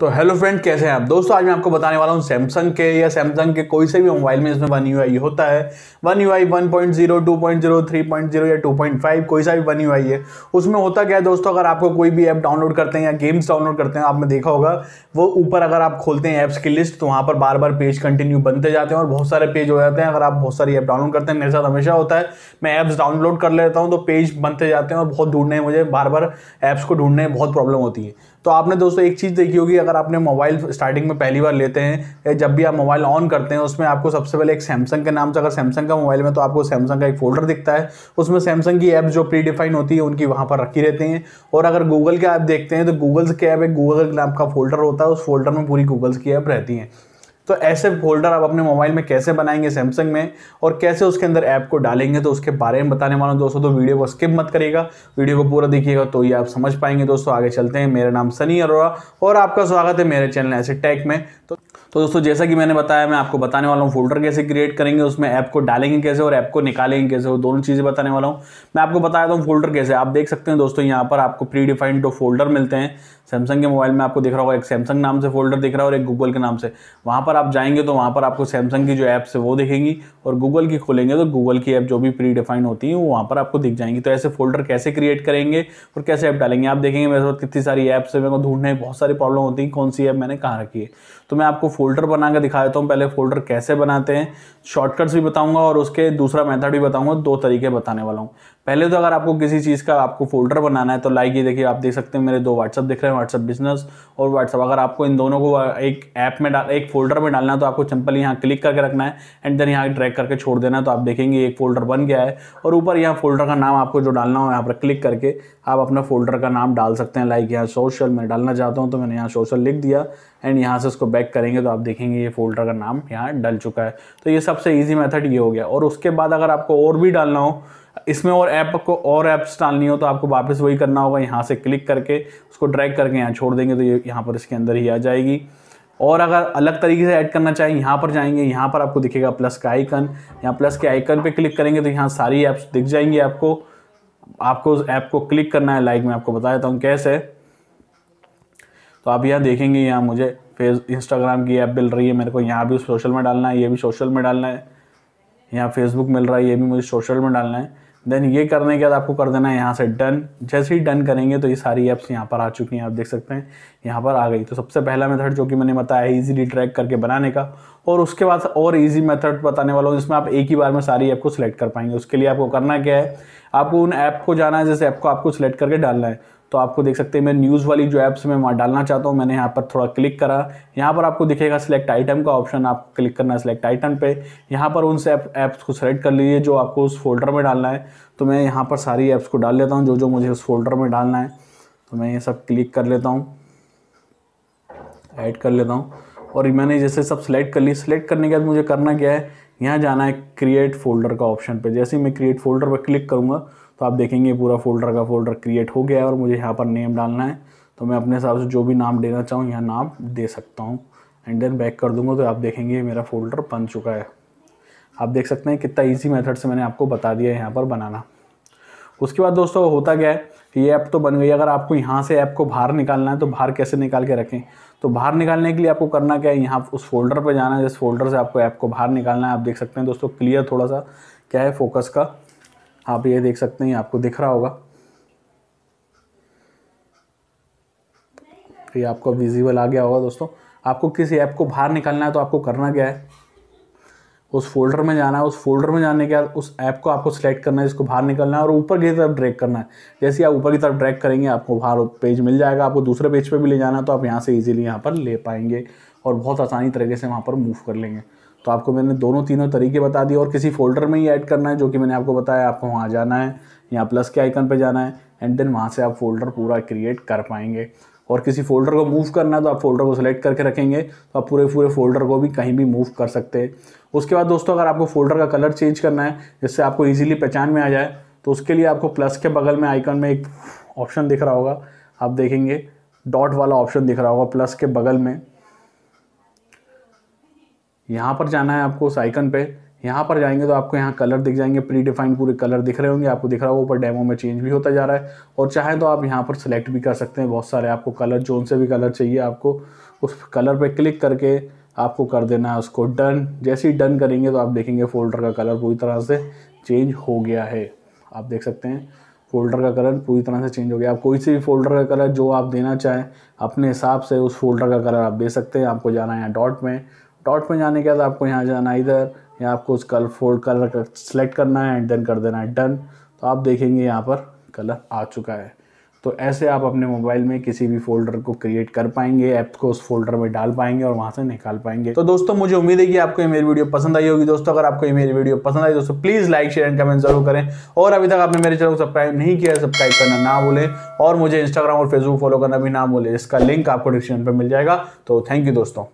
तो hello friend कैसे हैं आप दोस्तों आज मैं आपको बताने वाला हूँ सैमसंग के या सैमसंग के कोई से भी मोबाइल में इसमें वन यू होता है one U I one point zero two point zero three point zero या टू पॉइंट फाइव कोई सा भी वन यू है उसमें होता क्या है दोस्तों अगर आपको कोई भी ऐप डाउनलोड करते हैं या गेम्स डाउनलोड करते हैं आपने देखा होगा वो ऊपर अगर आप खोलते हैं ऐप्स की लिस्ट तो वहाँ पर बार बार पेज कंटिन्यू बनते जाते हैं और बहुत सारे पेज हो जाते हैं अगर आप बहुत सारी ऐप डाउनलोड करते हैं मेरे साथ हमेशा होता है मैं ऐप्स डाउनलोड कर लेता हूँ तो पेज बनते जाते हैं और बहुत ढूंढने मुझे बार बार ऐप्स को ढूंढने में बहुत प्रॉब्लम होती है तो आपने दोस्तों एक चीज़ देखी होगी अगर आपने मोबाइल स्टार्टिंग में पहली बार लेते हैं या जब भी आप मोबाइल ऑन करते हैं उसमें आपको सबसे पहले एक सैमसंग के नाम से अगर सैमसंग का मोबाइल में तो आपको सैमसंग का एक फोल्डर दिखता है उसमें सैमसंग की ऐप जो प्री डिफाइन होती है उनकी वहाँ पर रखी रहती हैं और अगर गूगल के ऐप देखते हैं तो गूगल्स के ऐप एक गूगल नाम का फोल्डर होता है उस फोल्डर में पूरी गूगल्स की ऐप रहती हैं तो ऐसे फोल्डर आप अपने मोबाइल में कैसे बनाएंगे सैमसंग में और कैसे उसके अंदर ऐप को डालेंगे तो उसके बारे में बताने वाला हूँ दोस्तों तो वीडियो को स्किप मत करेगा वीडियो को पूरा देखिएगा तो ये आप समझ पाएंगे दोस्तों आगे चलते हैं मेरा नाम सनी अरोरा और आपका स्वागत है मेरे चैनल ऐसे टैक में तो तो दोस्तों जैसा कि मैंने बताया मैं आपको बताने वाला हूँ फोल्डर कैसे क्रिएट करेंगे उसमें ऐप को डालेंगे कैसे और ऐप को निकालेंगे कैसे वो दोनों चीज़ें बताने वाला हूँ मैं आपको बताया हूँ फोल्डर कैसे आप देख सकते हैं दोस्तों यहाँ पर आपको प्री डिफाइंड दो फोल्डर मिलते हैं सैमसंग के मोबाइल में आपको दिख रहा होगा एक सैमसंग नाम से फोल्डर दिख रहा है और एक गूगल के नाम से वहाँ पर आप जाएंगे तो वहाँ पर आपको सैमसंग की जो ऐप्स है वो दिखेंगी और गूगल की खोलेंगे तो गूगल की ऐप जो भी प्री डिफाइंड होती है वो वहाँ पर आपको दिख जाएंगी तो ऐसे फोल्डर कैसे क्रिएट करेंगे और कैसे ऐप डालेंगे आप देखेंगे मेरे साथ कितनी सारी ऐप्स है मेरे को ढूंढने बहुत सारी प्रॉब्लम होती है कौन सी ऐप मैंने कहाँ रखी है तो मैं आपको फोल्डर बना के दिखा देता हूँ पहले फोल्डर कैसे बनाते हैं शॉर्टकट्स भी बताऊंगा और उसके दूसरा मेथड भी बताऊँगा दो तरीके बताने वाला हूँ पहले तो अगर आपको किसी चीज़ का आपको फोल्डर बनाना है तो लाइक ये देखिए आप देख सकते हैं मेरे दो व्हाट्सअप दिख रहे हैं व्हाट्सअप बिजनेस और व्हाट्सअप अगर आपको इन दोनों को एक ऐप में डाल एक फोल्डर में डालना है तो आपको चंपल यहाँ क्लिक करके रखना है एंड देन यहाँ ड्रैग करके छोड़ देना है तो आप देखेंगे एक फोल्डर बन गया है और ऊपर यहाँ फोल्डर का नाम आपको जो डालना हो यहाँ पर क्लिक करके आप अपना फोल्डर का नाम डाल सकते हैं लाइक यहाँ सोशल मैं डालना चाहता हूँ तो मैंने यहाँ सोशल लिख दिया एंड यहाँ से उसको बैक करेंगे तो आप देखेंगे ये फोल्डर का नाम यहाँ डल चुका है तो ये सबसे ईजी मैथड ये हो गया और उसके बाद अगर आपको और भी डालना हो इसमें और ऐप को और ऐप्स डालनी हो तो आपको वापस वही करना होगा यहाँ से क्लिक करके उसको ड्रैग करके यहाँ छोड़ देंगे तो ये यहाँ पर इसके अंदर ही आ जाएगी और अगर अलग तरीके से ऐड करना चाहें यहाँ पर जाएंगे यहाँ पर आपको दिखेगा प्लस का आइकन यहाँ प्लस के आइकन पे क्लिक करेंगे तो यहाँ सारी ऐप्स दिख जाएंगी आपको आपको उस ऐप को क्लिक करना है लाइक मैं आपको बता देता हूँ कैसे तो आप यहाँ देखेंगे यहाँ मुझे फेस इंस्टाग्राम की ऐप मिल रही है मेरे को यहाँ भी सोशल में डालना है ये भी सोशल में डालना है यहाँ फेसबुक मिल रहा है ये भी मुझे सोशल में डालना है देन ये करने के बाद आपको कर देना है यहाँ से डन जैसे ही डन करेंगे तो ये सारी ऐप्स यहाँ पर आ चुकी हैं आप देख सकते हैं यहाँ पर आ गई तो सबसे पहला मेथड जो कि मैंने बताया है ईजिली ट्रैक करके बनाने का और उसके बाद और ईजी मेथड बताने वाला हूँ जिसमें आप एक ही बार में सारी ऐप को सिलेक्ट कर पाएंगे उसके लिए आपको करना क्या है आपको उन ऐप को जाना है जैसे ऐप को आपको सिलेक्ट करके डालना है तो आपको देख सकते हैं मैं न्यूज़ वाली जो ऐप्स में वहाँ डालना चाहता हूँ मैंने यहाँ पर थोड़ा क्लिक करा यहाँ पर आपको दिखेगा सिलेक्ट आइटम का ऑप्शन आप क्लिक करना है सिलेक्ट आइटम पे यहाँ पर ऐप ऐप्स को सेलेक्ट कर लीजिए जो आपको उस फोल्डर में डालना है तो मैं यहाँ पर सारी ऐप्स को डाल लेता हूँ जो जो मुझे उस फोल्डर में डालना है तो मैं ये सब क्लिक कर लेता हूँ ऐड कर लेता हूँ और मैंने जैसे सब सेलेक्ट कर ली सिलेक्ट करने के बाद मुझे करना क्या है यहाँ जाना है क्रिएट फोल्डर का ऑप्शन पर जैसे ही मैं क्रिएट फोल्डर पर क्लिक करूँगा तो आप देखेंगे पूरा फोल्डर का फोल्डर क्रिएट हो गया है और मुझे यहाँ पर नेम डालना है तो मैं अपने हिसाब से जो भी नाम देना चाहूँ यहाँ नाम दे सकता हूँ एंड देन बैक कर दूँगा तो आप देखेंगे मेरा फोल्डर बन चुका है आप देख सकते हैं कितना ईजी मेथड से मैंने आपको बता दिया है यहाँ पर बनाना उसके बाद दोस्तों होता क्या है ये ऐप तो बन गई अगर आपको यहाँ से ऐप को बाहर निकालना है तो बाहर कैसे निकाल के रखें तो बाहर निकालने के लिए आपको करना क्या है यहाँ उस फोल्डर पर जाना है जिस फोल्डर से आपको ऐप को बाहर निकालना है आप देख सकते हैं दोस्तों क्लियर थोड़ा सा क्या है फोकस का आप ये देख सकते हैं आपको दिख रहा होगा ये आपको विजिबल आ गया होगा दोस्तों आपको किसी ऐप को बाहर निकालना है तो आपको करना क्या है उस फोल्डर में जाना है उस फोल्डर में जाने के बाद उस ऐप को आपको सेलेक्ट करना है जिसको बाहर निकलना है और ऊपर की तरफ ड्रैग करना है जैसे आप ऊपर की तरफ ड्रैग करेंगे आपको बाहर पेज मिल जाएगा आपको दूसरे पेज पे भी ले जाना है तो आप यहाँ से इजीली यहाँ पर ले पाएंगे और बहुत आसानी तरीके से वहाँ पर मूव कर लेंगे तो आपको मैंने दोनों तीनों तरीके बता दिए और किसी फोल्डर में ही ऐड करना है जो कि मैंने आपको बताया आपको वहाँ जाना है या प्लस के आइकन पर जाना है एंड देन वहाँ से आप फोल्डर पूरा क्रिएट कर पाएंगे और किसी फोल्डर को मूव करना है तो आप फोल्डर को सिलेक्ट करके रखेंगे तो आप पूरे पूरे फोल्डर को भी कहीं भी मूव कर सकते हैं उसके बाद दोस्तों अगर आपको फोल्डर का कलर चेंज करना है जिससे आपको इजीली पहचान में आ जाए तो उसके लिए आपको प्लस के बगल में आइकन में एक ऑप्शन दिख रहा होगा आप देखेंगे डॉट वाला ऑप्शन दिख रहा होगा प्लस के बगल में यहाँ पर जाना है आपको उस आइकन पे यहाँ पर जाएंगे तो आपको यहाँ कलर दिख जाएंगे प्री डिफाइंड पूरे कलर दिख रहे होंगे आपको दिख रहा होगा ऊपर डेमो में चेंज भी होता जा रहा है और चाहे तो आप यहाँ पर सेलेक्ट भी कर सकते हैं बहुत सारे आपको कलर जोन से भी कलर चाहिए आपको उस कलर पर क्लिक करके आपको कर देना है उसको डन जैसे ही डन करेंगे तो आप देखेंगे फोल्डर का कलर पूरी तरह से चेंज हो गया है आप देख सकते हैं फोल्डर का कलर पूरी तरह से चेंज हो गया आप कोई से भी फोल्डर का कलर जो आप देना चाहें अपने हिसाब से उस फोल्डर का कलर आप दे सकते हैं आपको जाना है डॉट में डॉट में जाने के बाद आपको यहाँ जाना इधर या आपको उस कलर फोल्ड कलर का सेलेक्ट करना है एंड देन कर देना है डन तो आप देखेंगे यहाँ पर कलर आ चुका है तो ऐसे आप अपने मोबाइल में किसी भी फोल्डर को क्रिएट कर पाएंगे ऐप को उस फोल्डर में डाल पाएंगे और वहां से निकाल पाएंगे तो दोस्तों मुझे उम्मीद है कि आपको ये मेरी वीडियो पसंद आई होगी दोस्तों अगर आपको ये मेरी वीडियो पसंद आई दोस्तों please like share and comment जरूर करें और अभी तक आपने मेरे चैनल को सब्सक्राइब नहीं किया है सब्सक्राइब करना ना भूले और मुझे इंस्टाग्राम और फेसबुक फॉलो करना भी ना भूले इसका लिंक आपको डिस्क्रिप्शन पर मिल जाएगा तो थैंक यू दोस्तों